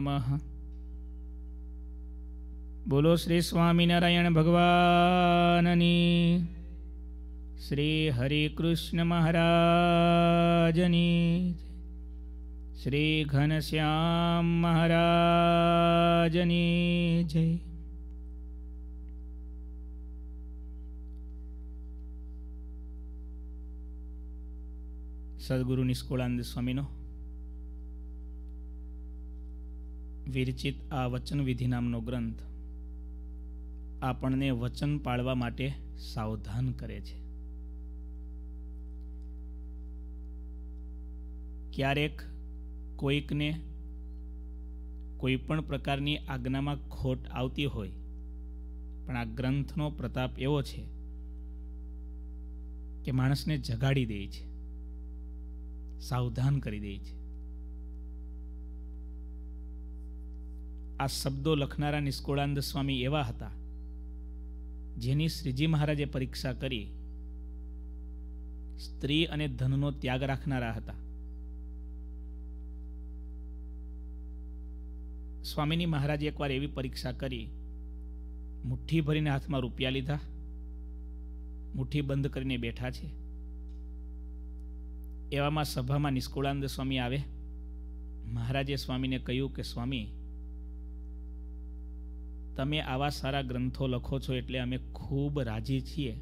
નમઃ બોલો શ્રી સ્વામિનારાયણ ભગવાનની શ્રી હરિકૃષ્ણ મહારાજની શ્રી ઘનશ્યામ મહારાજની જય સદગુરુ નિષ્કુળાનંદ સ્વામીનો વિરચિત આ વચનવિધિ નામનો ગ્રંથ આપણને વચન પાળવા માટે સાવધાન કરે છે ક્યારેક કોઈકને કોઈ પણ પ્રકારની આજ્ઞામાં ખોટ આવતી હોય પણ આ ગ્રંથનો પ્રતાપ એવો છે કે માણસને જગાડી દે છે સાવધાન કરી દે છે આ શબ્દો લખનારા નિષ્કોળાનંદ સ્વામી એવા હતા જેની શ્રીજી મહારાજે પરીક્ષા કરી સ્ત્રી અને ધનનો ત્યાગ રાખનારા હતા સ્વામીની મહારાજે એકવાર એવી પરીક્ષા કરી મુઠ્ઠી ભરીને હાથમાં રૂપિયા લીધા મુઠ્ઠી બંધ કરીને બેઠા છે એવામાં સભામાં નિષ્કુળાનંદ સ્વામી આવે મહારાજે સ્વામીને કહ્યું કે સ્વામી તમે આવા સારા ગ્રંથો લખો છો એટલે અમે ખૂબ રાજી છીએ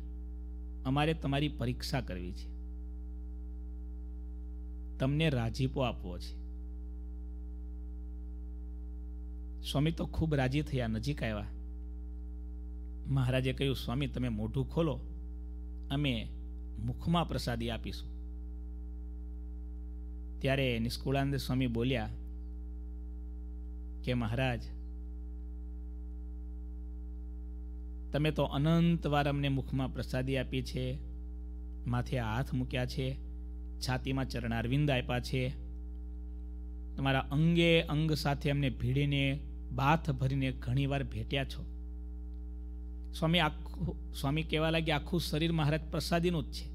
અમારે તમારી પરીક્ષા કરવી છે તમને રાજીપો આપવો છે સ્વામી તો ખૂબ રાજી થયા નજીક આવ્યા મહારાજે કહ્યું સ્વામી તમે મોઢું ખોલો અમે મુખમાં પ્રસાદી આપીશું ત્યારે નિષ્કુળાનંદ સ્વામી બોલ્યા કે મહારાજ તમે તો અનંતવાર અમને મુખમાં પ્રસાદી આપી છે માથે હાથ મૂક્યા છે છાતીમાં ચરણારવિંદ આપ્યા છે તમારા અંગે અંગ સાથે અમને ભીડીને બાથ ભરીને ઘણીવાર ભેટ્યા છો સ્વામી આખું સ્વામી કહેવા લાગ્યા આખું શરીર મહારાજ પ્રસાદીનું જ છે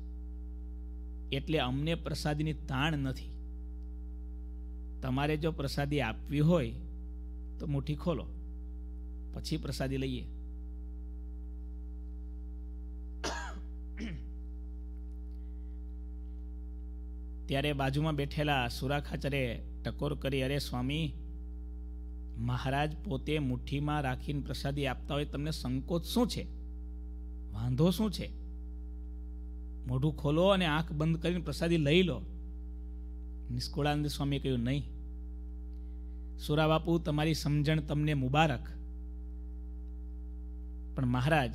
એટલે અમને પ્રસાદીની તાણ નથી તમારે જો પ્રસાદી આપવી હોય તો મુઠ્ઠી ખોલો પછી પ્રસાદી લઈએ ત્યારે બાજુમાં બેઠેલા સુરા સુરાખાચરે ટકોર કરી અરે સ્વામી મહારાજ પોતે મુઠ્ઠીમાં રાખીને પ્રસાદી આપતા હોય તમને સંકોચ શું છે વાંધો શું છે મોઢું ખોલો અને આંખ બંધ કરીને પ્રસાદી લઈ લો નિષ્કુળાનંદ સ્વામીએ કહ્યું નહીં સુરા બાપુ તમારી સમજણ તમને મુબારક પણ મહારાજ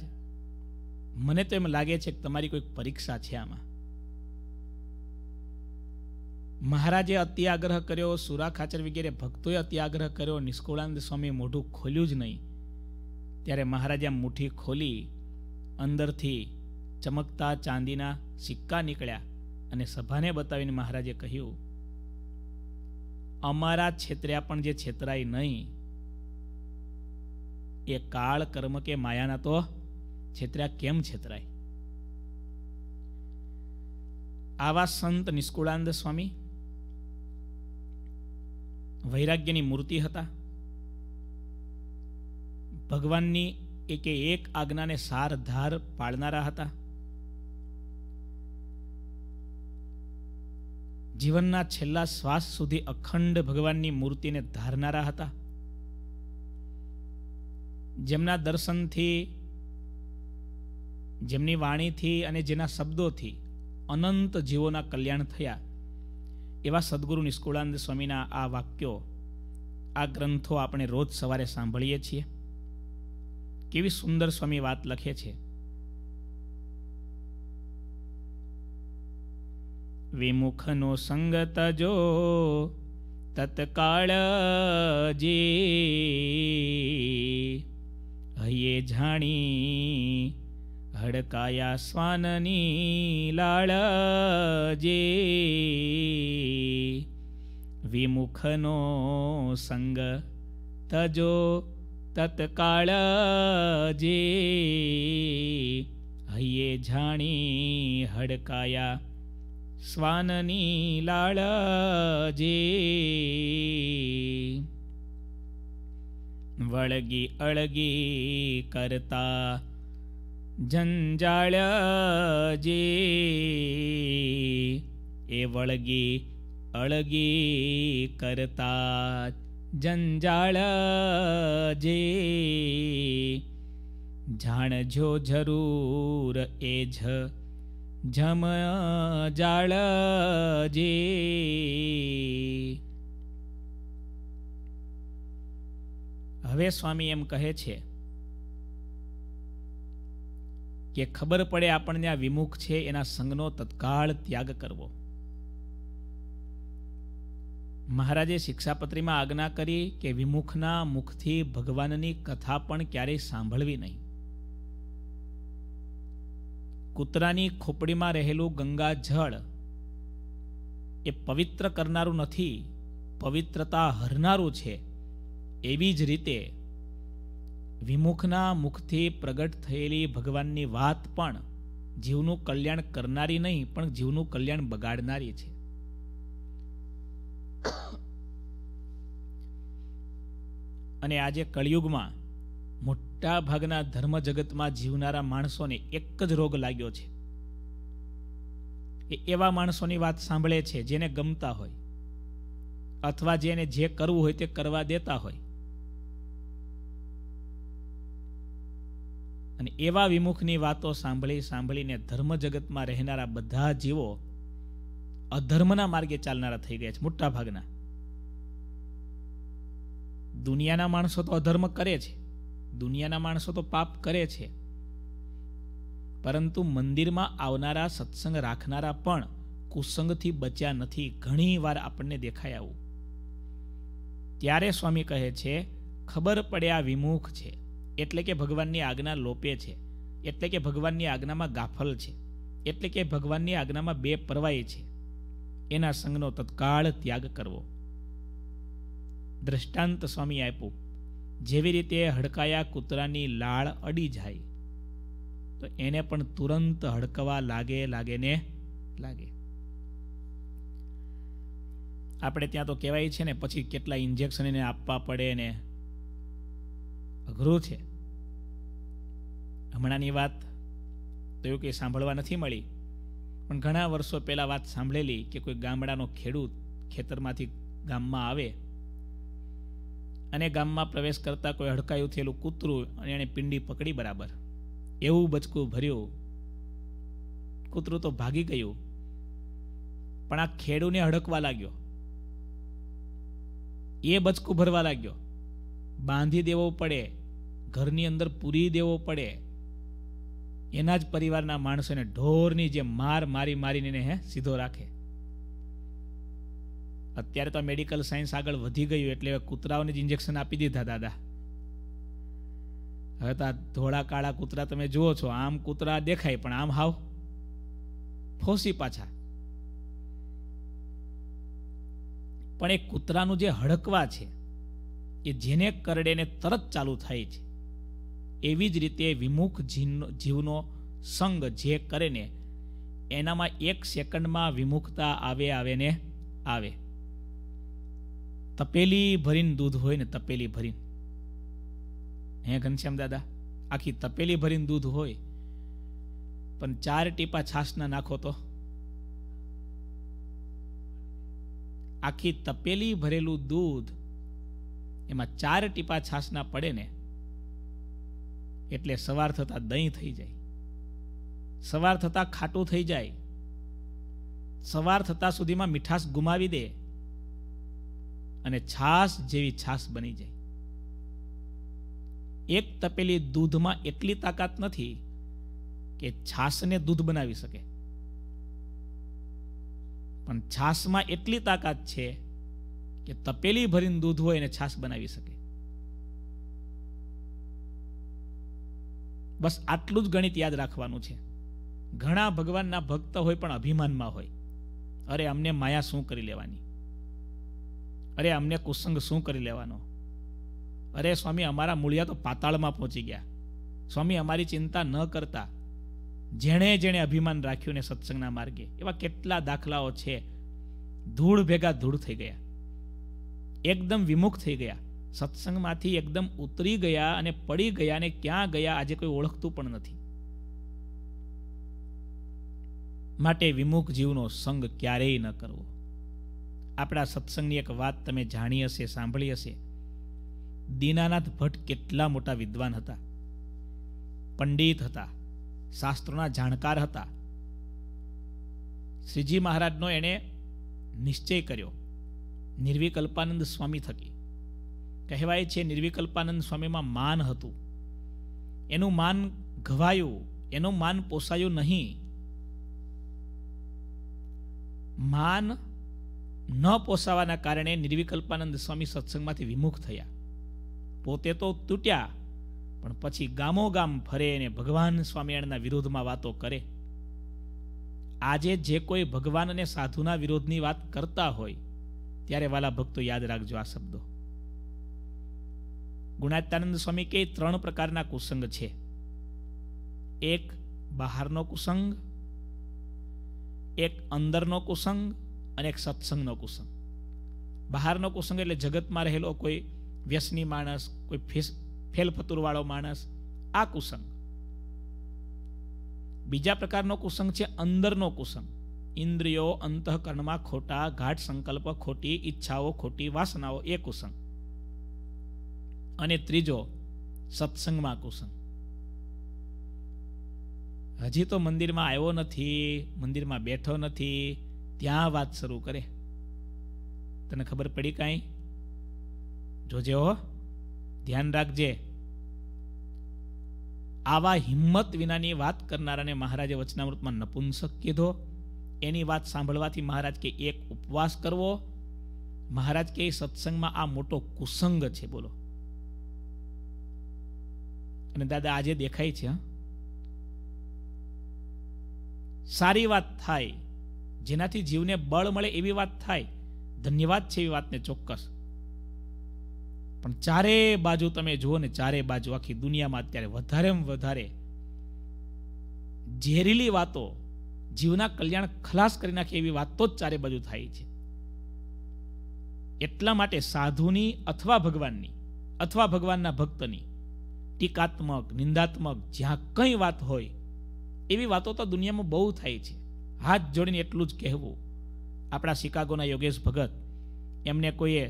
મને તો એમ લાગે છે કે તમારી કોઈક પરીક્ષા છે આમાં મહારાજે અત્યાગ્રહ કર્યો સુરા ખાચર વગેરે ભક્તોએ અત્યાગ્રહ કર્યો નિષ્કુળાનંદ સ્વામી મોઢું ખોલ્યું જ નહીં ત્યારે મહારાજે મુઠ્ઠી ખોલી અંદરથી ચમકતા ચાંદીના સિક્કા નીકળ્યા અને સભાને બતાવીને મહારાજે કહ્યું અમારા છેતર્યા પણ જે છેતરાય નહીં એ કાળ કર્મ કે માયાના તો છેતર્યા કેમ છેતરાય આવા સંત નિષ્કુળાનંદ સ્વામી વૈરાગ્યની મૂર્તિ હતા ભગવાનની એકે એક આજ્ઞાને સાર ધાર પાળનારા હતા જીવનના છેલ્લા શ્વાસ સુધી અખંડ ભગવાનની મૂર્તિને ધારનારા હતા જેમના દર્શનથી જેમની વાણીથી અને જેના શબ્દોથી અનંત જીવોના કલ્યાણ થયા એવા સદગુરુ નિષ્કુળાનંદ સ્વામીના આ વાક્યો આ ગ્રંથો આપણે રોજ સવારે સાંભળીએ છીએ કેવી સુંદર સ્વામી વાત લખે છે વિમુખનો સંગત જો તત્કાળ જે હૈયે જાણી હડકાયા શ્વાનની જે વિમુખનો સંગ તજો તત્કાળ જે હૈયે જાણી હડકાયા શ્વાનની લાળજે વળગી અળગી કરતા ઝંઝાળ એ વળગી અળગી કરતા જંજાળ જાણજો જરૂર એ જ જમ જાળ હવે સ્વામી એમ કહે છે કે ખબર પડે આપણને આ વિમુખ છે એના સંગનો તત્કાળ ત્યાગ કરવો મહારાજે શિક્ષાપત્રીમાં આજ્ઞા કરી કે વિમુખના મુખથી ભગવાનની કથા પણ ક્યારેય સાંભળવી નહીં કૂતરાની ખોપડીમાં રહેલું ગંગા જળ એ પવિત્ર કરનારું નથી પવિત્રતા હરનારું છે એવી જ રીતે વિમુખના મુખથી પ્રગટ થયેલી ભગવાનની વાત પણ જીવનું કલ્યાણ કરનારી નહીં પણ જીવનું કલ્યાણ બગાડનારી છે અને આજે કળિયુગમાં મોટા ભાગના ધર્મ જગતમાં જીવનારા માણસોને એક જ રોગ લાગ્યો છે એ એવા માણસોની વાત સાંભળે છે જેને ગમતા હોય અથવા જેને જે કરવું હોય તે કરવા દેતા હોય અને એવા વિમુખની વાતો સાંભળી સાંભળીને ધર્મ જગતમાં રહેનારા બધા જીવો અધર્મના માર્ગે ચાલનારા થઈ ગયા છે મોટા ભાગના દુનિયાના માણસો તો અધર્મ કરે છે દુનિયાના માણસો તો પાપ કરે છે પરંતુ મંદિરમાં આવનારા સત્સંગ રાખનારા પણ કુસંગથી બચ્યા નથી ઘણી વાર આપણને દેખાય આવું ત્યારે સ્વામી કહે છે ખબર પડ્યા વિમુખ છે એટલે કે ભગવાનની આજ્ઞા લોપે છે એટલે કે ભગવાનની આજ્ઞામાં ગાફલ છે એટલે કે ભગવાનની આજ્ઞામાં બે પરવાય છે એના સંગનો તત્કાળ ત્યાગ કરવો દ્રષ્ટાંત સ્વામી આપ્યું જેવી રીતે હડકાયા કૂતરાની લાળ અડી જાય તો એને પણ તુરંત હડકવા લાગે લાગે ને લાગે આપણે ત્યાં તો કહેવાય છે ને પછી કેટલા ઇન્જેક્શન એને આપવા પડે ને અઘરું છે હમણાંની વાત તો એવું કંઈ સાંભળવા નથી મળી પણ ઘણા વર્ષો પહેલાં વાત સાંભળેલી કે કોઈ ગામડાનો ખેડૂત ખેતરમાંથી ગામમાં આવે અને ગામમાં પ્રવેશ કરતાં કોઈ હડકાયું થયેલું કૂતરું અને એણે પિંડી પકડી બરાબર એવું બચકું ભર્યું કૂતરું તો ભાગી ગયું પણ આ ખેડૂને હડકવા લાગ્યો એ બચકું ભરવા લાગ્યો બાંધી દેવો પડે ઘરની અંદર પૂરી દેવો પડે એના જ પરિવારના માણસોને ઢોરની જે માર મારી મારીને હે સીધો રાખે અત્યારે તો મેડિકલ સાયન્સ આગળ વધી ગયું એટલે કૂતરાઓને જ ઇન્જેક્શન આપી દીધા દાદા હવે તો આ ધોળા કાળા કૂતરા તમે જુઓ છો આમ કૂતરા દેખાય પણ આમ હાવ ફોસી પાછા પણ એ કૂતરાનું જે હડકવા છે એ જેને કરડે તરત ચાલુ થાય છે એવી જ રીતે વિમુખ જીવનો સંગ જે કરે ને એનામાં એક સેકન્ડમાં વિમુખતા આવે આવે ને આવે તપેલી ભરીને દૂધ હોય ને તપેલી ભરીને હે ઘનશ્યામ દાદા આખી તપેલી ભરીને દૂધ હોય પણ ચાર ટીપા છાશના નાખો તો આખી તપેલી ભરેલું દૂધ એમાં ચાર ટીપા છાશના પડે ને એટલે સવાર થતાં દહીં થઈ જાય સવાર થતાં ખાટું થઈ જાય સવાર થતાં સુધીમાં મીઠાશ ગુમાવી દે અને છાશ જેવી છાશ બની જાય એક તપેલી દૂધમાં એટલી તાકાત નથી કે છાશને દૂધ બનાવી શકે પણ છાશમાં એટલી તાકાત છે કે તપેલી ભરીને દૂધ હોય એને છાશ બનાવી શકે બસ આટલું જ ગણિત યાદ રાખવાનું છે ઘણા ભગવાનના ભક્ત હોય પણ અભિમાનમાં હોય અરે અમને માયા શું કરી લેવાની અરે અમને કુસંગ શું કરી લેવાનો અરે સ્વામી અમારા મૂળિયા તો પાતાળમાં પહોંચી ગયા સ્વામી અમારી ચિંતા ન કરતા જેણે જેણે અભિમાન રાખ્યું ને સત્સંગના માર્ગે એવા કેટલા દાખલાઓ છે ધૂળ ભેગા ધૂળ થઈ ગયા એકદમ વિમુખ થઈ ગયા સત્સંગમાંથી એકદમ ઉતરી ગયા અને પડી ગયા અને ક્યાં ગયા આજે કોઈ ઓળખતું પણ નથી માટે વિમુખ જીવનો સંગ ક્યારેય ન કરવો આપણા સત્સંગની એક વાત તમે જાણી હશે સાંભળી હશે દીનાનાથ ભટ્ટ કેટલા મોટા વિદ્વાન હતા પંડિત હતા શાસ્ત્રોના જાણકાર હતા શ્રીજી મહારાજનો એણે નિશ્ચય કર્યો નિર્વિકલ્પાનંદ સ્વામી થકી કહેવાય છે નિર્વિકલ્પાનંદ સ્વામીમાં માન હતું એનું માન ઘવાયું એનું માન પોસાયું નહીં માન ન પોસાવાના કારણે નિર્વિકલ્પાનંદ સ્વામી સત્સંગમાંથી વિમુખ થયા પોતે તો તૂટ્યા પણ પછી ગામો ગામ ફરે અને ભગવાન સ્વામિનારાયણના વિરોધમાં વાતો કરે આજે જે કોઈ ભગવાન અને સાધુના વિરોધની વાત કરતા હોય ત્યારે વાલા ભક્તો યાદ રાખજો આ શબ્દો ગુણાત્યાનંદ સ્વામી કે ત્રણ પ્રકારના કુસંગ છે એક બહારનો કુસંગ એક અંદરનો કુસંગ અને એક સત્સંગનો કુસંગ બહારનો કુસંગ એટલે જગતમાં રહેલો કોઈ વ્યસની માણસ કોઈ ફેસ ફેલફતુરવાળો માણસ આ કુસંગ બીજા પ્રકારનો કુસંગ છે અંદરનો કુસંગ ઇન્દ્રિયો અંતઃકરણમાં ખોટા ઘાટ સંકલ્પ ખોટી ઈચ્છાઓ ખોટી વાસનાઓ એ કુસંગ અને ત્રીજો સત્સંગમાં કુસંગ હજી તો મંદિરમાં આવ્યો નથી મંદિરમાં બેઠો નથી ત્યાં વાત શરૂ કરે તને ખબર પડી કાંઈ જોજે હો ધ્યાન રાખજે આવા હિંમત વિનાની વાત કરનારાને મહારાજે વચનામૃતમાં નપુંસક કીધો એની વાત સાંભળવાથી મહારાજ કે એક ઉપવાસ કરવો મહારાજ કે સત્સંગમાં આ મોટો કુસંગ છે બોલો અને દાદા આજે દેખાય છે સારી વાત થાય જેનાથી જીવને બળ મળે એવી વાત થાય ધન્યવાદ છે એવી વાતને ચોક્કસ પણ ચારે બાજુ તમે જુઓ ને ચારે બાજુ આખી દુનિયામાં અત્યારે વધારે વધારે ઝેરીલી વાતો જીવના કલ્યાણ ખલાસ કરી નાખે એવી વાતો જ ચારે બાજુ થાય છે એટલા માટે સાધુની અથવા ભગવાનની અથવા ભગવાનના ભક્તની ટીકાત્મક નિંદાત્મક જ્યાં કંઈ વાત હોય એવી વાતો તો દુનિયામાં બહુ થાય છે હાથ જોડીને એટલું જ કહેવું આપણા શિકાગોના યોગેશ ભગત એમને કોઈએ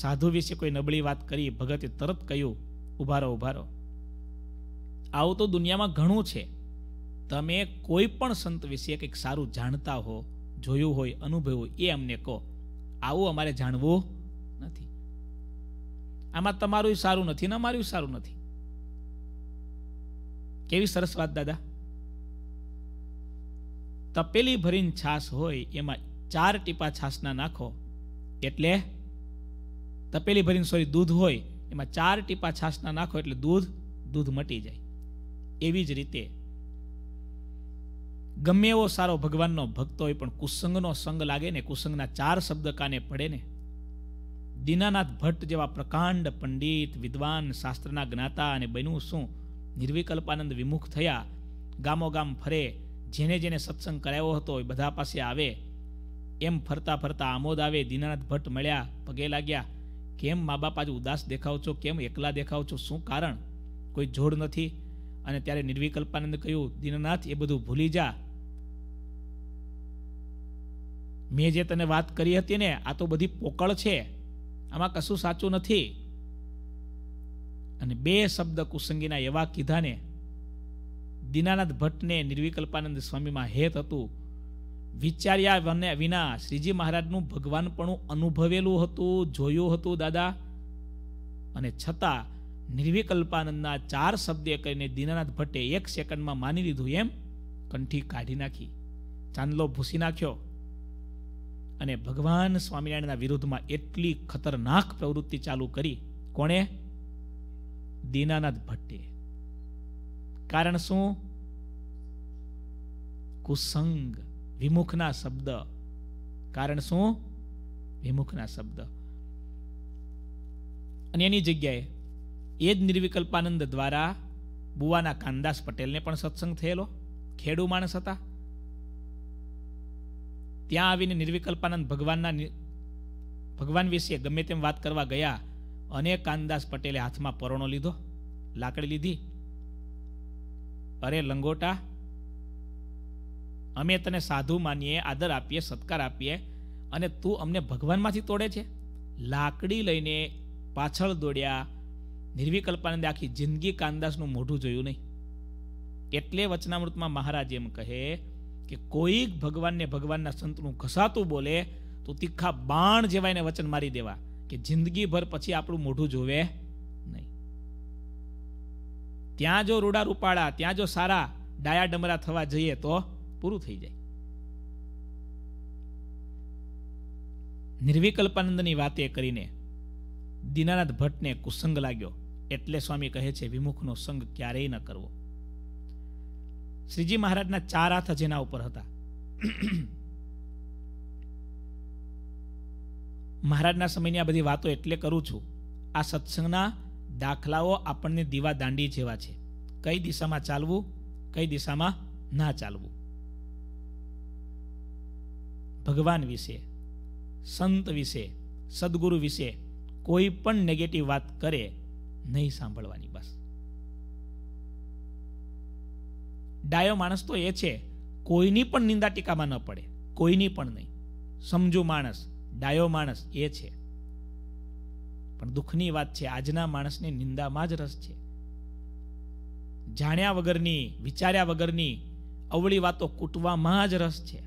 સાધુ વિશે કોઈ નબળી વાત કરી ભગતે તરત કહ્યું ઉભારો ઉભારો આવું તો દુનિયામાં ઘણું છે તમે કોઈ પણ સંત વિશે કંઈક સારું જાણતા હો જોયું હોય અનુભવ્યું એ અમને કહો આવું અમારે જાણવું નથી આમાં તમારું સારું નથી ને અમારું સારું નથી કેવી સરસ વાત દાદા તપેલી ભરીને છાશ હોય એમાં ચાર ટીપા છાશના નાખો એટલે તપેલી ભરીને સોરી દૂધ હોય એમાં ચાર ટીપા છાશના નાખો એટલે દૂધ દૂધ મટી જાય એવી જ રીતે ગમે એવો સારો ભગવાનનો ભક્તો હોય પણ કુસંગનો સંગ લાગે ને કુસંગના ચાર શબ્દ કાને પડે ને દીનાનાથ ભટ્ટ જેવા પ્રકાંડ પંડિત વિદ્વાન શાસ્ત્રના જ્ઞાતા અને બન્યું શું નિર્વિકલ્પાનંદ વિમુખ થયા ગામોગામ ફરે જેને જેને સત્સંગ કરાવ્યો હતો એ બધા પાસે આવે એમ ફરતા ફરતા આમોદ આવે દીનાનાથ ભટ્ટ મળ્યા પગે લાગ્યા કેમ મા બાપ આજે ઉદાસ દેખાવ છો કેમ એકલા દેખાવ છો શું કારણ કોઈ જોડ નથી અને ત્યારે નિર્વિકલ્પાનંદ કહ્યું દીનનાથ એ બધું ભૂલી જા મેં જે તને વાત કરી હતી ને આ તો બધી પોકળ છે આમાં કશું સાચું નથી અને બે શબ્દ કુસંગીના એવા કીધાને દીનાનાથ ભટ્ટને નિર્વિકલ્પાનંદ સ્વામીમાં હેત હતું વિચાર્યા વિના શ્રીજી મહારાજનું ભગવાન ભગવાનપણું અનુભવેલું હતું જોયું હતું દાદા અને છતાં નિર્વિકલ્પાનંદના ચાર શબ્દે કરીને દિનાનાથ ભટ્ટે એક સેકન્ડમાં માની લીધું એમ કંઠી કાઢી નાખી ચાંદલો ભૂસી નાખ્યો અને ભગવાન સ્વામિનારાયણના વિરુદ્ધમાં એટલી ખતરનાક પ્રવૃત્તિ ચાલુ કરી કોણે દીનાનાથ ભટ્ટે કારણ શું કુસંગ વિમુખના શબ્દ કારણ શું વિમુખના શબ્દ અને એની જગ્યાએ એ જ નિર્વિકલ્પાનંદ દ્વારા બુવાના કાનદાસ પટેલને પણ સત્સંગ થયેલો ખેડુ માણસ હતા ત્યાં આવીને નિર્વિકલ્પાનંદ ભગવાનના ભગવાન વિશે ગમે તેમ વાત કરવા ગયા અને કાનદાસ પટેલે હાથમાં પરણો લીધો લાકડી લીધી અરે લંગોટા અમે તને સાધુ માનીએ આદર આપીએ સત્કાર આપીએ અને તું અમને ભગવાનમાંથી તોડે છે લાકડી લઈને પાછળ દોડ્યા નિર્વિકલ્પાનંદે આખી જિંદગી કાનદાસનું મોઢું જોયું નહીં એટલે વચનામૃતમાં મહારાજ એમ કહે કે કોઈક ભગવાનને ભગવાનના સંતનું ઘસાતું બોલે તો તીખા બાણ જેવાયને વચન મારી દેવા કે જિંદગીભર પછી આપણું મોઢું જોવે નહીં ત્યાં જો રૂડા રૂપાળા ત્યાં જો સારા ડાયા ડમરા થવા જઈએ તો પૂરું થઈ જાય નિર્વિકલ્પાનંદની વાત એ કરીને દીનાનાથ ભટ્ટને કુસંગ લાગ્યો એટલે સ્વામી કહે છે વિમુખનો સંગ ક્યારેય ન કરવો શ્રીજી મહારાજના ચાર હાથ જેના ઉપર હતા મહારાજના સમયની આ બધી વાતો એટલે કરું છું આ સત્સંગના દાખલાઓ આપણને દીવા દાંડી જેવા છે કઈ દિશામાં ચાલવું કઈ દિશામાં ના ચાલવું ભગવાન વિશે સંત વિશે સદગુરુ વિશે કોઈ પણ નેગેટિવ વાત કરે નહીં સાંભળવાની બસ ડાયો માણસ તો એ છે કોઈની પણ નિંદા ટીકામાં ન પડે કોઈની પણ નહીં સમજુ માણસ ડાયો માણસ એ છે પણ દુઃખની વાત છે આજના માણસની નિંદામાં જ રસ છે જાણ્યા વગરની વિચાર્યા વગરની અવળી વાતો કૂટવામાં જ રસ છે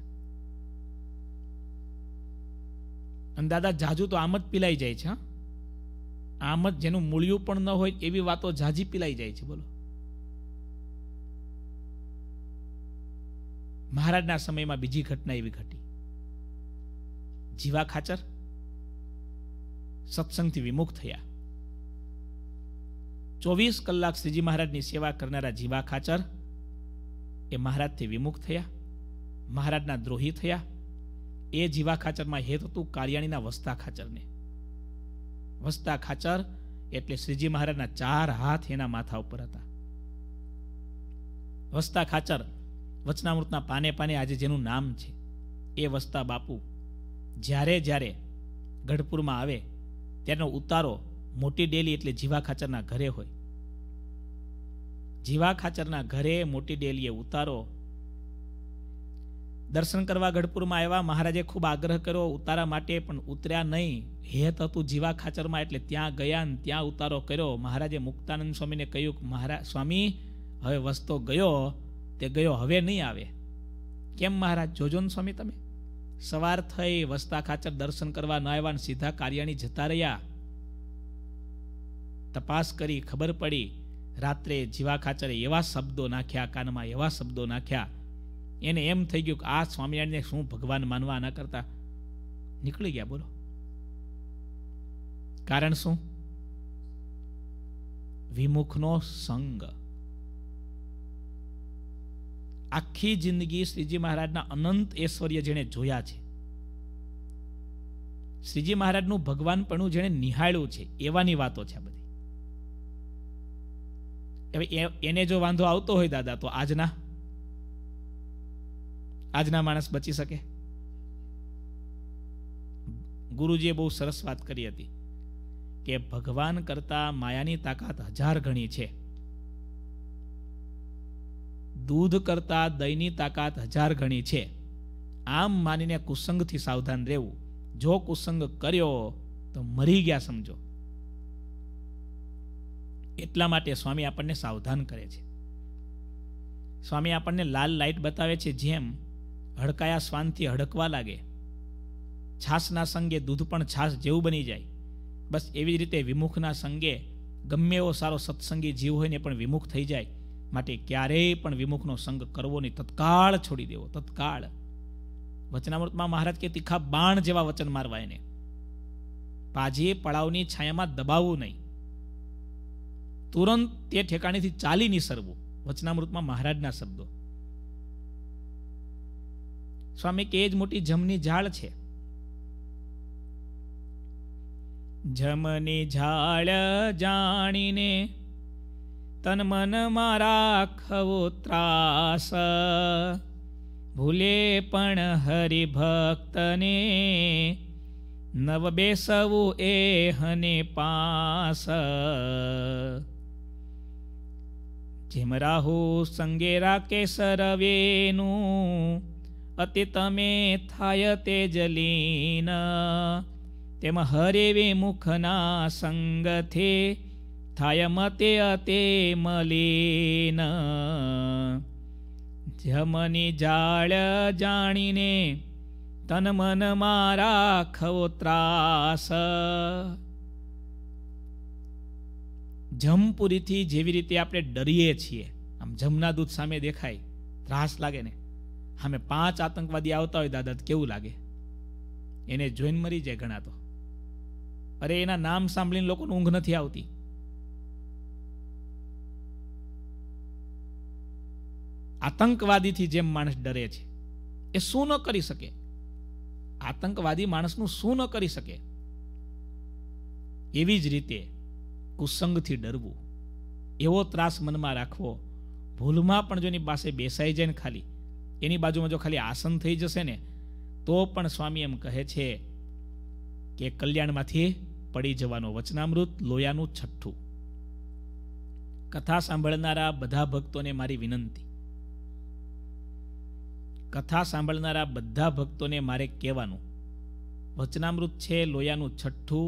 અને દાદા જાજુ તો આમ જ પીલાઈ જાય છે આમ જ જેનું મૂળિયું પણ ન હોય એવી વાતો જાજી પીલાઈ જાય છે બોલો મહારાજના સમયમાં બીજી ઘટના એવી ઘટી જીવા ખાચર સત્સંગથી વિમુખ થયા ચોવીસ કલાક શ્રીજી મહારાજની સેવા કરનારા જીવા ખાચર એ મહારાજથી વિમુખ થયા મહારાજના દ્રોહી થયા એ જીવા ખાચરમાં હેત હતું કારિયાણીના વસ્તા ખાચરને વસ્તા ખાચર એટલે શ્રીજી મહારાજના ચાર હાથ એના માથા ઉપર હતા વસ્તા ખાચર વચનામૃતના પાને પાને આજે જેનું નામ છે એ વસ્તા બાપુ જ્યારે જ્યારે ગઢપુરમાં આવે ત્યારનો ઉતારો મોટી ડેલી એટલે જીવા ખાચરના ઘરે હોય જીવા ખાચરના ઘરે મોટી ડેલીએ ઉતારો દર્શન કરવા ગઢપુરમાં આવ્યા મહારાજે ખૂબ આગ્રહ કર્યો ઉતારા માટે પણ ઉતર્યા નહીં હેત હતું જીવા ખાચરમાં એટલે ત્યાં ગયા ને ત્યાં ઉતારો કર્યો મહારાજે મુક્તાનંદ સ્વામીને કહ્યું કે મહારાજ સ્વામી હવે વસ્તો ગયો તે ગયો હવે નહીં આવે કેમ મહારાજ જોજો ને સ્વામી તમે સવાર થઈ વસ્તા ખાચર દર્શન કરવા ન આવ્યા સીધા કાર્યાણી જતા રહ્યા તપાસ કરી ખબર પડી રાત્રે જીવા ખાચરે એવા શબ્દો નાખ્યા કાનમાં એવા શબ્દો નાખ્યા એને એમ થઈ ગયું કે આ સ્વામિનારાયણને શું ભગવાન માનવા આના કરતા નીકળી ગયા બોલો કારણ શું વિમુખનો સંગ આખી જિંદગી શ્રીજી મહારાજના અનંત ઐશ્વર્ય જેણે જોયા છે શ્રીજી મહારાજનું ભગવાનપણું જેણે નિહાળ્યું છે એવાની વાતો છે બધી હવે એને જો વાંધો આવતો હોય દાદા તો આજના આજના માણસ બચી શકે ગુરુજીએ બહુ સરસ વાત કરી હતી કે ભગવાન કરતાં માયાની તાકાત હજાર ગણી છે દૂધ કરતાં દહીંની તાકાત હજાર ગણી છે આમ માનીને કુસંગથી સાવધાન રહેવું જો કુસંગ કર્યો તો મરી ગયા સમજો એટલા માટે સ્વામી આપણને સાવધાન કરે છે સ્વામી આપણને લાલ લાઇટ બતાવે છે જેમ હડકાયા શ્વાનથી હડકવા લાગે છાસના સંગે દૂધ પણ છાસ જેવું બની જાય બસ એવી જ રીતે વિમુખના સંગે ગમે એવો સારો સત્સંગી જીવ હોય ને પણ વિમુખ થઈ જાય માટે ક્યારેય પણ વિમુખનો સંગ કરવો નહીં તત્કાળ છોડી દેવો તત્કાળ વચનામૃતમાં મહારાજ કે તીખા બાણ જેવા વચન મારવા એને પાજે પડાવની છાયામાં દબાવવું નહીં તુરંત તે ઠેકાણેથી ચાલી નહીં સરવું વચનામૃતમાં મહારાજના શબ્દો સ્વામી કે એ જ મોટી જમની ઝાડ છે જમની ઝાડ જાણીને તન મનમાં રાખવો ત્રાસ ભૂલે પણ હરિભક્તને નવ બેસવું એ હને પાસ જેમ રાહુ સંગે રાખે સરવેનું અતિ તમે થાય તે જલીન તેમ હરેવે મુખના સંગથી થાય મતે અતે મલીન જમની જાળ જાણીને તન મન મારા ખવો ત્રાસ જમપુરીથી જેવી રીતે આપણે ડરીએ છીએ આમ જમના દૂધ સામે દેખાય ત્રાસ લાગે ને સામે પાંચ આતંકવાદી આવતા હોય દાદા કેવું લાગે એને જોઈને મરી જાય ઘણા તો અરે એના નામ સાંભળીને લોકોને ઊંઘ નથી આવતી આતંકવાદીથી જેમ માણસ ડરે છે એ શું ન કરી શકે આતંકવાદી માણસનું શું ન કરી શકે એવી જ રીતે કુસંગથી ડરવું એવો ત્રાસ મનમાં રાખવો ભૂલમાં પણ જો એની પાસે બેસાઈ જાય ને ખાલી એની બાજુમાં જો ખાલી આસન થઈ જશે ને તો પણ સ્વામી એમ કહે છે કે કલ્યાણમાંથી પડી જવાનો વચનામૃત લોયાનું છઠ્ઠું કથા સાંભળનારા બધા ભક્તોને મારી વિનંતી કથા સાંભળનારા બધા ભક્તોને મારે કહેવાનું વચનામૃત છે લોયાનું છઠ્ઠું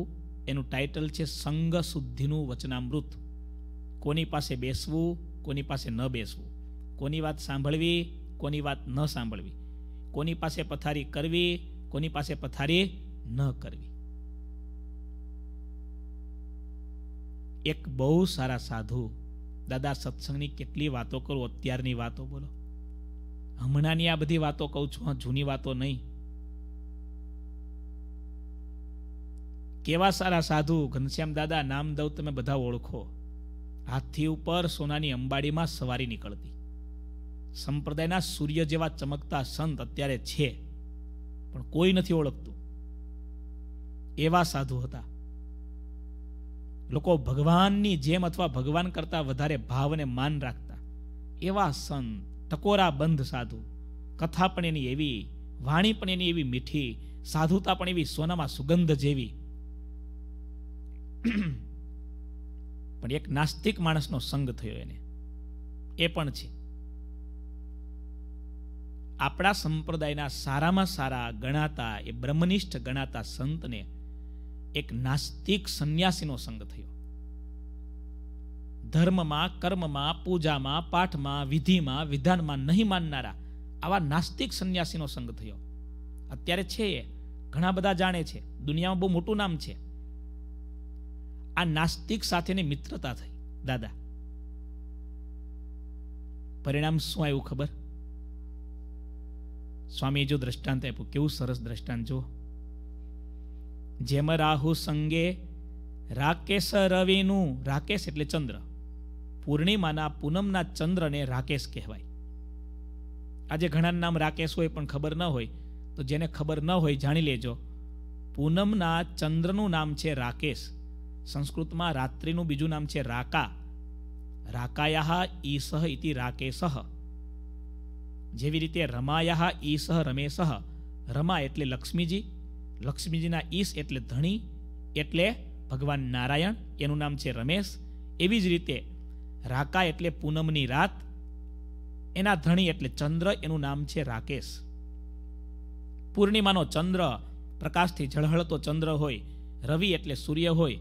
એનું ટાઇટલ છે સંગ શુદ્ધિનું વચનામૃત કોની પાસે બેસવું કોની પાસે ન બેસવું કોની વાત સાંભળવી કોની વાત ન સાંભળવી કોની પાસે પથારી કરવી કોની પાસે પથારી ન કરવી એક બહુ સારા સાધુ દાદા સત્સંગની કેટલી વાતો કરું અત્યારની વાતો બોલો હમણાંની આ બધી વાતો કહું છું જૂની વાતો નહીં કેવા સારા સાધુ ઘનશ્યામ દાદા નામ તમે બધા ઓળખો હાથી ઉપર સોનાની અંબાડીમાં સવારી નીકળતી સંપ્રદાયના સૂર્ય જેવા ચમકતા સંત અત્યારે છે પણ કોઈ નથી ઓળખતું એવા સાધુ હતા લોકો ભગવાનની જેમ અથવા ભગવાન કરતા વધારે ભાવને માન રાખતા એવા સંત ટકોરા બંધ સાધુ કથા પણ એની એવી વાણી પણ એની એવી મીઠી સાધુતા પણ એવી સોનામાં સુગંધ જેવી પણ એક નાસ્તિક માણસનો સંગ થયો એને એ પણ છે આપણા સંપ્રદાયના સારામાં સારા ગણાતા એ બ્રહ્મનિષ્ઠ ગણાતા સંતને એક નાસ્તિક સંન્યાસીનો સંગ થયો ધર્મમાં કર્મમાં પૂજામાં પાઠમાં વિધિમાં વિધાનમાં નહીં માનનારા આવા નાસ્તિક સંન્યાસીનો સંગ થયો અત્યારે છે એ ઘણા બધા જાણે છે દુનિયામાં બહુ મોટું નામ છે આ નાસ્તિક સાથેની મિત્રતા થઈ દાદા પરિણામ શું આવ્યું ખબર સ્વામી જો દ્રષ્ટાંત આપ્યું કેવું સરસ દ્રષ્ટાંત જો જેમ રાહુ સંગે રાકેશ રવિનું રાકેશ એટલે ચંદ્ર પૂર્ણિમાના પૂનમના ચંદ્રને રાકેશ કહેવાય આજે ઘણાનું નામ રાકેશ હોય પણ ખબર ન હોય તો જેને ખબર ન હોય જાણી લેજો પૂનમના ચંદ્રનું નામ છે રાકેશ સંસ્કૃતમાં રાત્રિનું બીજું નામ છે રાકા રાકાયા ઈસહ ઇતિ રાકેશહ જેવી રીતે રમાયા ઈસહ રમેશહ રમા એટલે લક્ષ્મીજી લક્ષ્મીજીના ઈશ એટલે ધણી એટલે ભગવાન નારાયણ એનું નામ છે રમેશ એવી જ રીતે રાકા એટલે પૂનમની રાત એના ધણી એટલે ચંદ્ર એનું નામ છે રાકેશ પૂર્ણિમાનો ચંદ્ર પ્રકાશથી ઝળહળતો ચંદ્ર હોય રવિ એટલે સૂર્ય હોય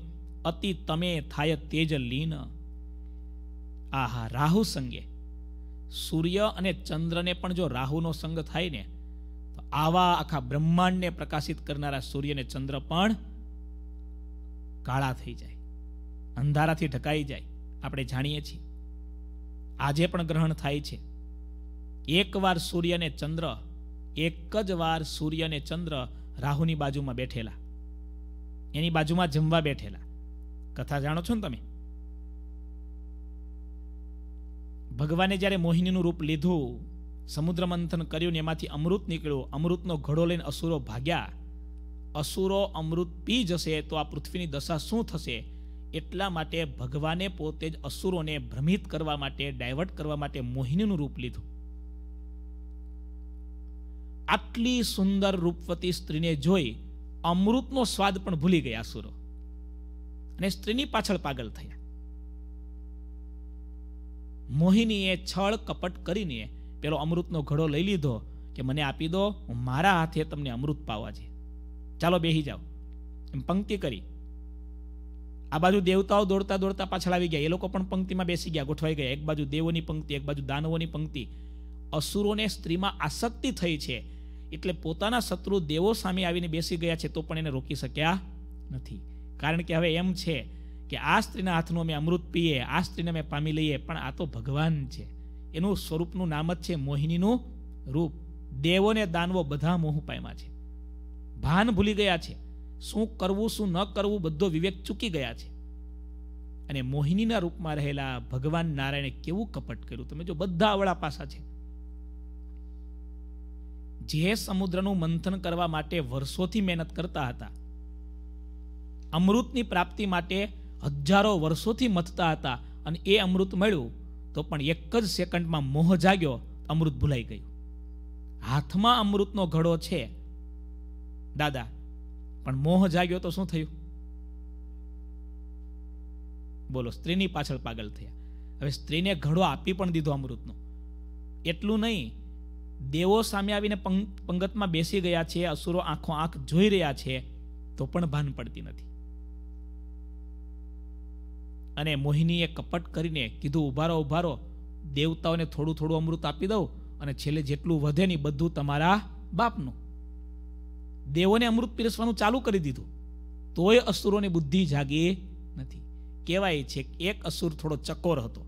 અતિ તમે થાય તેજ લીન આહા રાહુ સંગે સૂર્ય અને ચંદ્રને પણ જો રાહુનો સંગ થાય ને તો આવા આખા બ્રહ્માંડને પ્રકાશિત કરનારા સૂર્યને ચંદ્ર પણ કાળા થઈ જાય અંધારાથી ઢકાઈ જાય આપણે જાણીએ છીએ આજે પણ ગ્રહણ થાય છે એકવાર સૂર્ય ને ચંદ્ર એક જ વાર સૂર્ય ને ચંદ્ર રાહુની બાજુમાં બેઠેલા એની બાજુમાં જમવા બેઠેલા કથા જાણો છો ને તમે ભગવાને જ્યારે મોહિનીનું રૂપ લીધું સમુદ્ર મંથન કર્યું ને એમાંથી અમૃત નીકળ્યું અમૃતનો ઘડો લઈને અસુરો ભાગ્યા અસુરો અમૃત પી જશે તો આ પૃથ્વીની દશા શું થશે એટલા માટે ભગવાને પોતે જ અસુરોને ભ્રમિત કરવા માટે ડાયવર્ટ કરવા માટે મોહિનીનું રૂપ લીધું આટલી સુંદર રૂપવતી સ્ત્રીને જોઈ અમૃતનો સ્વાદ પણ ભૂલી ગયા અસુરો અને સ્ત્રીની પાછળ પાગલ થયા મોહિનીએ છળ કપટ કરીને પેલો અમૃતનો ઘડો લઈ લીધો કે મને આપી દો હું મારા હાથે તમને અમૃત પાવા છે ચાલો બેહી જાઓ એમ પંક્તિ કરી આ બાજુ દેવતાઓ દોડતા દોડતા પાછળ આવી ગયા એ લોકો પણ પંક્તિમાં બેસી ગયા ગોઠવાઈ ગયા એક બાજુ દેવોની પંક્તિ એક બાજુ દાનવોની પંક્તિ અસુરોને સ્ત્રીમાં આસક્તિ થઈ છે એટલે પોતાના શત્રુ દેવો સામે આવીને બેસી ગયા છે તો પણ એને રોકી શક્યા નથી કારણ કે હવે એમ છે કે આ સ્ત્રીના હાથનું અમે અમૃત પીએ આ સ્ત્રીને અમે પામી લઈએ પણ આ તો ભગવાન છે એનું સ્વરૂપનું નામ જ છે મોહિનીનું રૂપ દેવોને દાનવો બધા મોહ પાયમાં છે ભાન ભૂલી ગયા છે શું કરવું શું ન કરવું બધો વિવેક ચૂકી ગયા છે અને મોહિનીના રૂપમાં રહેલા ભગવાન નારાયણે કેવું કપટ કર્યું તમે જો બધા અવળા પાસા છે જે સમુદ્રનું મંથન કરવા માટે વર્ષોથી મહેનત કરતા હતા અમૃતની પ્રાપ્તિ માટે હજારો વર્ષોથી મથતા હતા અને એ અમૃત મળ્યું તો પણ એક જ સેકન્ડમાં મોહ જાગ્યો અમૃત ભૂલાઈ ગયું હાથમાં અમૃતનો ઘડો છે દાદા પણ મોહ જાગ્યો તો શું થયું બોલો સ્ત્રીની પાછળ પાગલ થયા હવે સ્ત્રીને ઘડો આપી પણ દીધો અમૃતનો એટલું નહીં દેવો સામે આવીને પંગતમાં બેસી ગયા છે અસુરો આંખો આંખ જોઈ રહ્યા છે તો પણ ભાન પડતી નથી અને મોહિનીએ કપટ કરીને કીધું ઉભારો ઉભારો દેવતાઓને થોડું થોડું અમૃત આપી દઉં અને છેલ્લે જેટલું વધે નહીં બધું તમારા બાપનું દેવોને અમૃત પીરસવાનું ચાલુ કરી દીધું તોય અસુરોની બુદ્ધિ જાગી નથી કહેવાય છે એક અસુર થોડો ચકોર હતો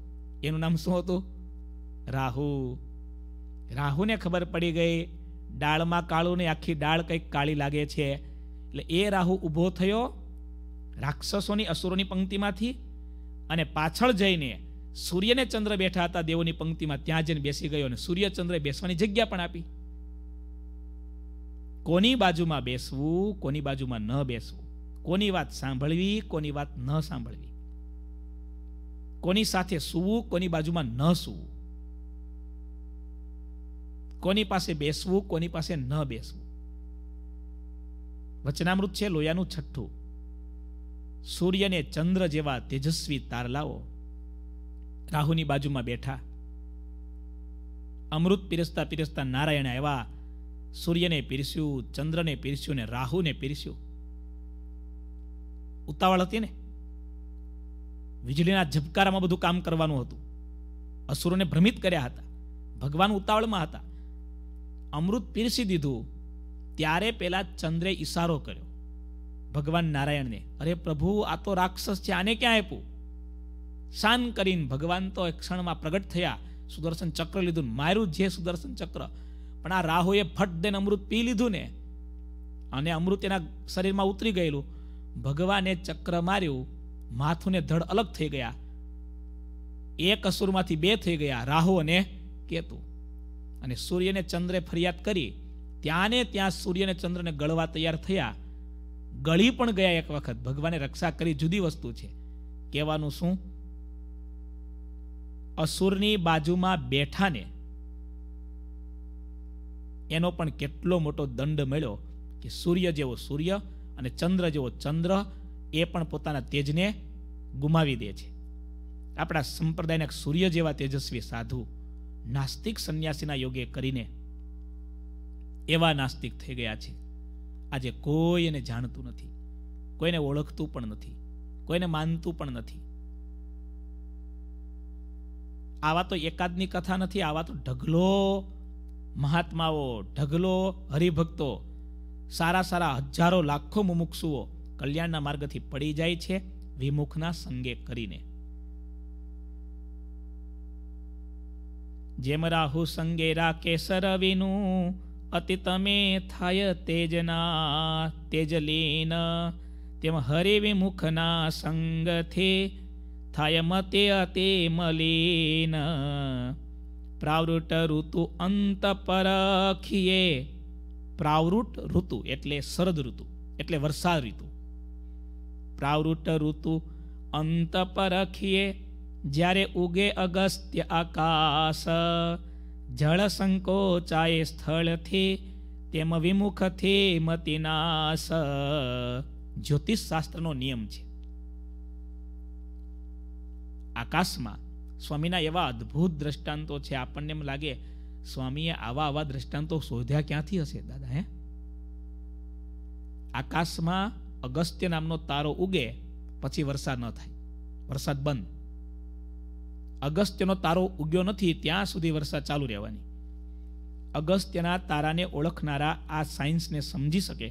એનું નામ શું હતું રાહુ રાહુને ખબર પડી ગઈ ડાળમાં કાળું ને આખી ડાળ કંઈક કાળી લાગે છે એટલે એ રાહુ ઊભો થયો રાક્ષસોની અસુરોની પંક્તિમાંથી અને પાછળ જઈને સૂર્યને ચંદ્ર બેઠા હતા દેવોની પંક્તિમાં ત્યાં જઈને બેસી ગયો અને સૂર્યચંદ્રએ બેસવાની જગ્યા પણ આપી કોની બાજુમાં બેસવું કોની બાજુમાં ન બેસવું કોની વાત સાંભળવી કોની વાત ન સાંભળવી કોની સાથે સૂવું કોની બાજુમાં ન સુવું કોની પાસે બેસવું કોની પાસે ન બેસવું વચનામૃત છે લોયાનું છઠ્ઠું સૂર્યને ચંદ્ર જેવા તેજસ્વી તારલાઓ રાહુની બાજુમાં બેઠા અમૃત પીરસતા પીરસતા નારાયણ આવ્યા સૂર્યને પીરસ્યું ચંદ્રને પીરસ્યું ને રાહુને પીરસ્યું ઉતાવળ હતી ને વીજળીના ઝબકારામાં બધું કામ કરવાનું હતું અસુરોને ભ્રમિત કર્યા હતા ભગવાન ઉતાવળમાં હતા અમૃત પીરસી દીધું ત્યારે પેલા ચંદ્રે ઈશારો કર્યો ભગવાન નારાયણને અરે પ્રભુ આ તો રાક્ષસ છે આને ક્યાં આપ્યું શાન કરીને ભગવાન તો એક ક્ષણમાં પ્રગટ થયા સુદર્શન ચક્ર લીધું માર્યું જે સુદર્શન ચક્ર પણ આ રાહુએ ફટ દઈને અમૃત પી લીધું ને અને અમૃત એના શરીરમાં ઉતરી ગયેલું ભગવાને ચક્ર માર્યું માથુને ધડ અલગ થઈ ગયા એક અસુરમાંથી બે થઈ ગયા રાહુ અને કેતુ અને સૂર્યને ચંદ્રે ફરિયાદ કરી ત્યાંને ત્યાં સૂર્યને ચંદ્રને ગળવા તૈયાર થયા ગળી પણ ગયા એક વખત ભગવાને રક્ષા કરી જુદી વસ્તુ છે કહેવાનું શું અસુરની બાજુમાં બેઠાને એનો પણ કેટલો મોટો દંડ મળ્યો કે સૂર્ય જેવો સૂર્ય અને ચંદ્ર જેવો ચંદ્ર એ પણ પોતાના તેજને ગુમાવી દે છે આપણા સંપ્રદાયના સૂર્ય જેવા તેજસ્વી સાધુ નાસ્તિક સંન્યાસીના યોગે કરીને એવા નાસ્તિક થઈ ગયા છે આજે કોઈ એને જાણતું નથી કોઈને ઓળખતું પણ નથી કોઈને માનતું પણ નથી આવા તો એકાદની કથા નથી આવા તો ઢગલો મહાત્માઓ ઢગલો હરિભક્તો સારા સારા હજારો લાખો મુમુક્ષુઓ કલ્યાણના માર્ગથી પડી જાય છે વિમુખના સંગે કરીને જેમ રાહુ સંગે કેસર વિનું અતિ તમે થાય તેજના તેજલીન તેમ હરિ વિમુખના સંગથી થાય મતે અતિ મલીન પ્રાવૃટ ઋતુ અંત પરખીએ પ્રાવૃટ ઋતુ એટલે શરદ ઋતુ એટલે વરસાદ ઋતુ પ્રાવૃટ ઋતુ અંત પરખીએ જ્યારે ઉગે અગસ્ત્ય આકાશ જળ સંકોચાય સ્થળથી તેમ વિમુખથી મતિનાશ જ્યોતિષ શાસ્ત્રનો નિયમ છે આકાશમાં સ્વામીના એવા અદ્ભુત દ્રષ્ટાંતો છે આપણને એમ લાગે સ્વામીએ આવા આવા દ્રષ્ટાંતો શોધ્યા ક્યાંથી હશે દાદા હે આકાશમાં અગસ્ત્ય નામનો તારો ઉગે પછી વરસાદ ન થાય વરસાદ બંધ અગસ્ત્યનો તારો ઉગ્યો નથી ત્યાં સુધી વરસાદ ચાલુ રહેવાની અગસ્ત્યના તારાને ઓળખનારા આ સાયન્સને સમજી શકે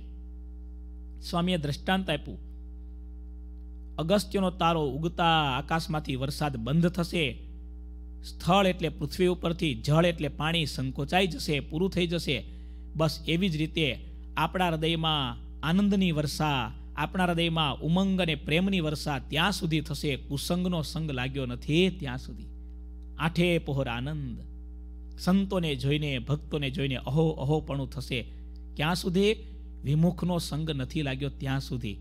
સ્વામીએ દ્રષ્ટાંત આપ્યું અગસ્ત્યનો તારો ઉગતા આકાશમાંથી વરસાદ બંધ થશે સ્થળ એટલે પૃથ્વી ઉપરથી જળ એટલે પાણી સંકોચાઈ જશે પૂરું થઈ જશે બસ એવી જ રીતે આપણા હૃદયમાં આનંદની વર્ષા આપણા હૃદયમાં ઉમંગ અને પ્રેમની વર્ષા ત્યાં સુધી થશે કુસંગનો સંગ લાગ્યો નથી ત્યાં સુધી આઠે પહોર આનંદ સંતોને જોઈને ભક્તોને જોઈને અહો અહોપણું થશે ક્યાં સુધી વિમુખનો સંગ નથી લાગ્યો ત્યાં સુધી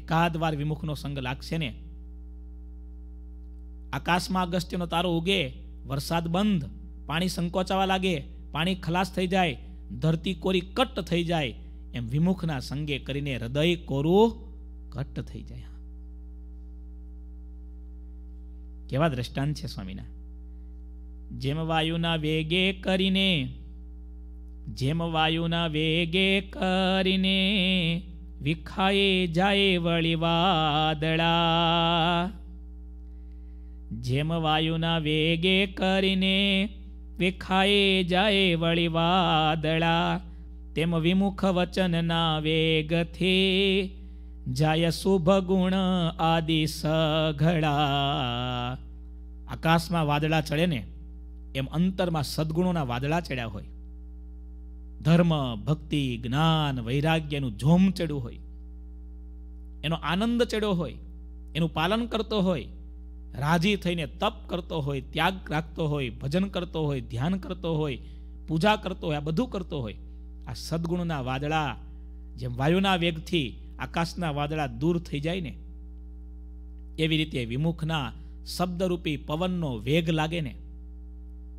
એકાદ વાર વિમુખનો સંગ લાગશે ને આકાશમાં અગસ્ત્યનો તારો ઉગે વરસાદ બંધ પાણી સંકોચાવા લાગે પાણી ખલાસ થઈ જાય ધરતી કોરી કટ થઈ જાય એમ વિમુખના સંગે કરીને હૃદય કોરું કટ થઈ જાય કેવા દ્રષ્ટાંત છે સ્વામીના જેમ વાયુના વેગે કરીને જેમ વાયુના વેગે કરીને વિખાએ જાય વળી વાદળા જેમ વાયુના વેગે કરીને વિખાએ જાય વળી વાદળા તેમ વિમુખ વચનના વેગથી જાય શુભ ગુણ આદિ સઘળા આકાશમાં વાદળા ચડે ને એમ અંતરમાં સદગુણોના વાદળા ચડ્યા હોય ધર્મ ભક્તિ જ્ઞાન વૈરાગ્યનું જોમ ચડ્યું હોય એનો આનંદ ચડ્યો હોય એનું પાલન કરતો હોય રાજી થઈને તપ કરતો હોય ત્યાગ રાખતો હોય ભજન કરતો હોય ધ્યાન કરતો હોય પૂજા કરતો હોય આ બધું કરતો હોય આ સદગુણના વાદળા જેમ વાયુના વેગથી આકાશના વાદળા દૂર થઈ જાય ને એવી રીતે વિમુખના શબ્દરૂપી પવનનો વેગ લાગે ને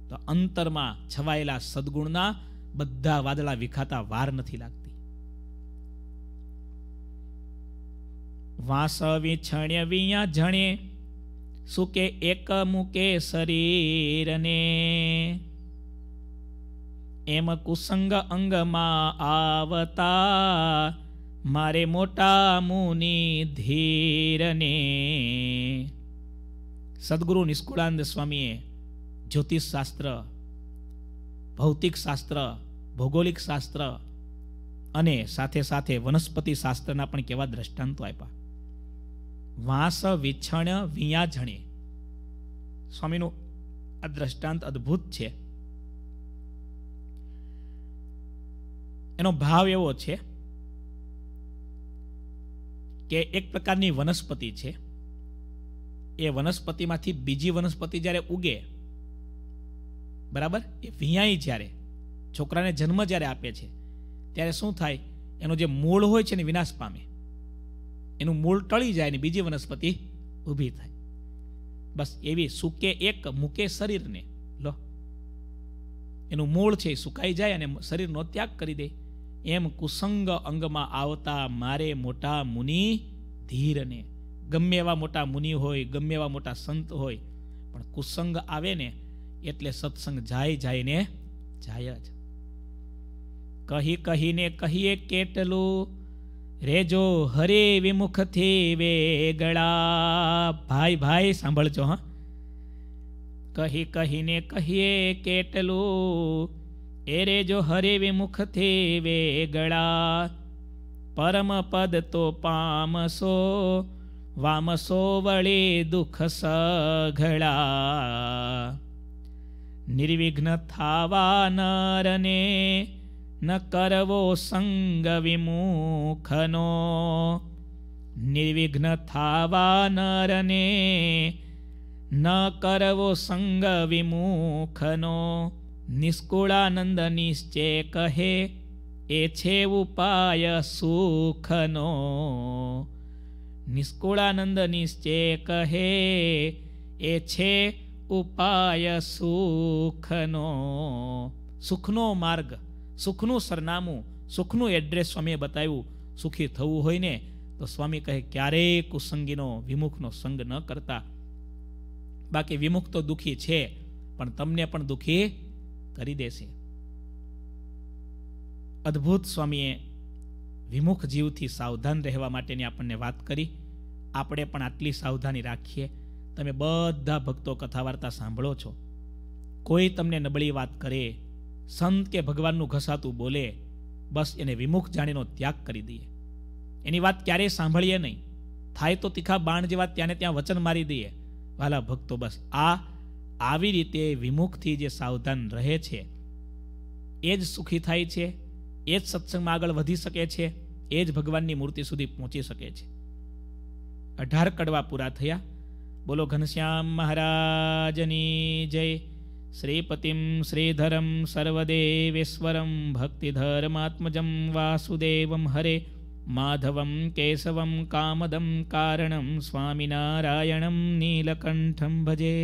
તો અંતરમાં છવાયેલા સદગુણના બધા વાદળા વિખાતા વાર નથી લાગતી વાસવી છણ્ય વિયા જણે સુકે એક મૂકે શરીરને એમ કુસંગ અંગમાં આવતા મારે મોટા મુનિ ધીરને સદગુરુ નિષ્કુળાનંદ સ્વામીએ જ્યોતિષ શાસ્ત્ર ભૌતિક શાસ્ત્ર ભૌગોલિક શાસ્ત્ર અને સાથે સાથે વનસ્પતિ શાસ્ત્રના પણ કેવા દ્રષ્ટાંતો આપ્યા વાંસ વિછણ વિયાજણે સ્વામીનું આ દ્રષ્ટાંત અદ્ભુત છે એનો ભાવ એવો છે કે એક પ્રકારની વનસ્પતિ છે એ વનસ્પતિમાંથી બીજી વનસ્પતિ જ્યારે ઉગે બરાબર એ વિયાઈ જ્યારે છોકરાને જન્મ જ્યારે આપે છે ત્યારે શું થાય એનો જે મૂળ હોય છે ને વિનાશ પામે એનું મૂળ ટળી જાય ને બીજી વનસ્પતિ ઊભી થાય બસ એવી સૂકે એક મૂકે શરીરને લો એનું મૂળ છે સુકાઈ જાય અને શરીરનો ત્યાગ કરી દે એમ કુસંગ અંગમાં આવતા મારે મોટા મુનિ ધીરને ગમે એવા મોટા મુનિ હોય ગમે એવા મોટા સંત હોય પણ કુસંગ આવે ને એટલે સત્સંગ જાય ને જાય જ કહી કહીને કહીએ કેટલું રેજો હરે વિમુખથી વેગળા ભાઈ ભાઈ સાંભળજો હા કહી કહીને કહીએ કેટલું એ રેજો હરે વિમુખથી વેગળા પરમ પદ તો પામસો વામસો વળી દુઃખ સઘળા નિર્વિઘ્ન થાવા નરને ન કરવો સંગ વિમુખનો નિર્વિઘ્ન થાવા નરને ન કરવો સંગ વિમુખનો નિષ્કુળાનંદ નિશ્ચે કહે એ છે ઉપાય સુખનો નિષ્કુળાનંદ નિશ્ચે કહે એ છે ઉપાય સુખનો સુખનો માર્ગ સુખનું સરનામું સુખનું એડ્રેસ સ્વામીએ બતાવ્યું સુખી થવું હોય ને તો સ્વામી કહે ક્યારેય કુસંગીનો વિમુખનો સંગ ન કરતા બાકી વિમુખ તો દુઃખી છે પણ તમને પણ દુઃખી કરી દેશે અદ્ભુત સ્વામીએ વિમુખ જીવથી સાવધાન રહેવા માટેની આપણને વાત કરી આપણે પણ આટલી સાવધાની રાખીએ તમે બધા ભક્તો કથા વાર્તા સાંભળો છો કોઈ તમને નબળી વાત કરે સંત કે ભગવાનનું ઘસાતું બોલે બસ એને વિમુખ જાણીનો ત્યાગ કરી દઈએ એની વાત ક્યારેય સાંભળીએ નહીં થાય તો તીખા બાણ જેવા ત્યાંને ત્યાં વચન મારી દઈએ વાલા ભક્તો બસ આ આવી રીતે વિમુખથી જે સાવધાન રહે છે એ જ સુખી થાય છે એ જ સત્સંગમાં આગળ વધી શકે છે એ જ ભગવાનની મૂર્તિ સુધી પહોંચી શકે છે અઢાર કડવા પૂરા થયા બોલો ઘનશ્યામ મહારાજની જય શ્રીપતિમ શ્રીધરમ સર્વદેવેશ્વરમ ભક્તિધર્માત્મજમ વાસુદેવમ હરે માધવમ કેશવમ કામદમ કારણમ સ્વામિનારાયણમ નીલકંઠમ ભજે